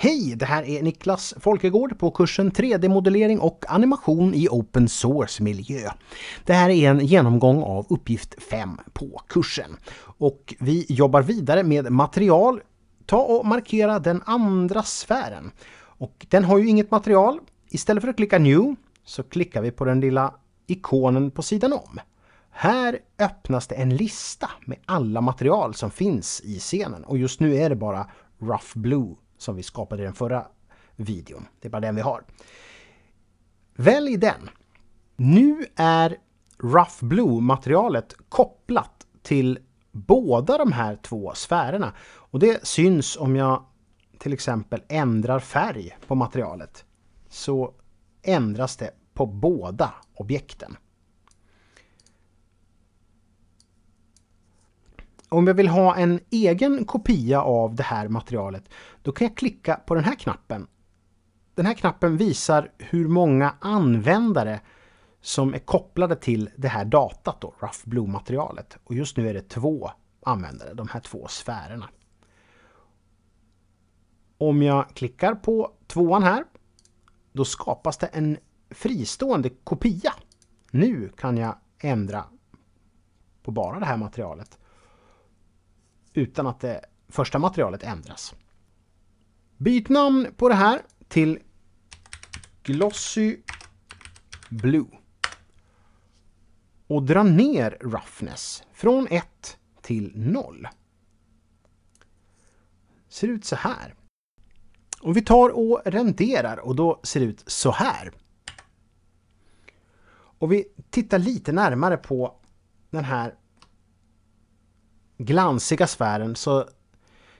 Hej! Det här är Niklas Folkegård på kursen 3D-modellering och animation i open source-miljö. Det här är en genomgång av uppgift 5 på kursen. Och vi jobbar vidare med material. Ta och markera den andra sfären. Och den har ju inget material. Istället för att klicka New så klickar vi på den lilla ikonen på sidan om. Här öppnas det en lista med alla material som finns i scenen och just nu är det bara Rough Blue som vi skapade i den förra videon. Det är bara den vi har. Välj den. Nu är Rough Blue materialet kopplat till båda de här två sfärerna och det syns om jag till exempel ändrar färg på materialet så ändras det på båda objekten. om jag vill ha en egen kopia av det här materialet, då kan jag klicka på den här knappen. Den här knappen visar hur många användare som är kopplade till det här datat, då, Rough Blue-materialet. Och just nu är det två användare, de här två sfärerna. Om jag klickar på tvåan här, då skapas det en fristående kopia. Nu kan jag ändra på bara det här materialet utan att det första materialet ändras. Byt namn på det här till Glossy Blue. Och dra ner Roughness från 1 till 0. Ser ut så här. Och vi tar och renderar och då ser det ut så här. Och vi tittar lite närmare på den här glansiga sfären så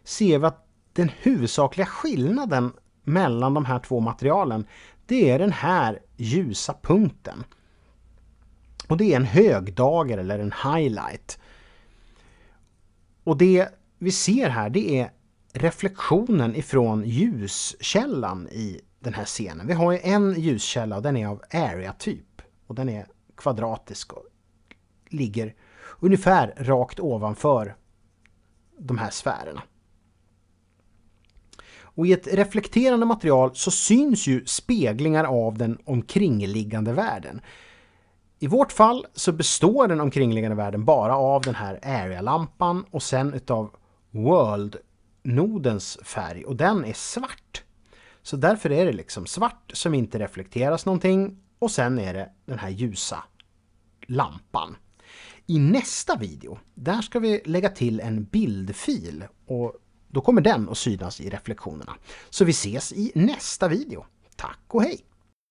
ser vi att den huvudsakliga skillnaden mellan de här två materialen det är den här ljusa punkten. Och det är en högdager eller en highlight. Och det vi ser här det är reflektionen ifrån ljuskällan i den här scenen. Vi har ju en ljuskälla och den är av area-typ. Och den är kvadratisk och ligger ungefär rakt ovanför de här sfärerna. Och I ett reflekterande material så syns ju speglingar av den omkringliggande världen. I vårt fall så består den omkringliggande världen bara av den här area-lampan och sen utav world-nodens färg och den är svart. Så därför är det liksom svart som inte reflekteras någonting och sen är det den här ljusa lampan i nästa video, där ska vi lägga till en bildfil och då kommer den att synas i reflektionerna. Så vi ses i nästa video. Tack och hej!